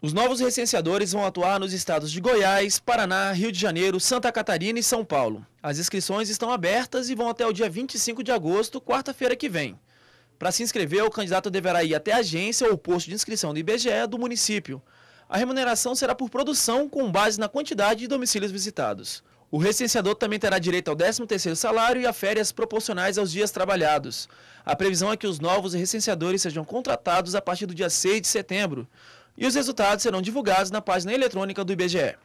Os novos recenseadores vão atuar nos estados de Goiás, Paraná, Rio de Janeiro, Santa Catarina e São Paulo. As inscrições estão abertas e vão até o dia 25 de agosto, quarta-feira que vem. Para se inscrever, o candidato deverá ir até a agência ou posto de inscrição do IBGE do município. A remuneração será por produção, com base na quantidade de domicílios visitados. O recenseador também terá direito ao 13º salário e a férias proporcionais aos dias trabalhados. A previsão é que os novos recenseadores sejam contratados a partir do dia 6 de setembro. E os resultados serão divulgados na página eletrônica do IBGE.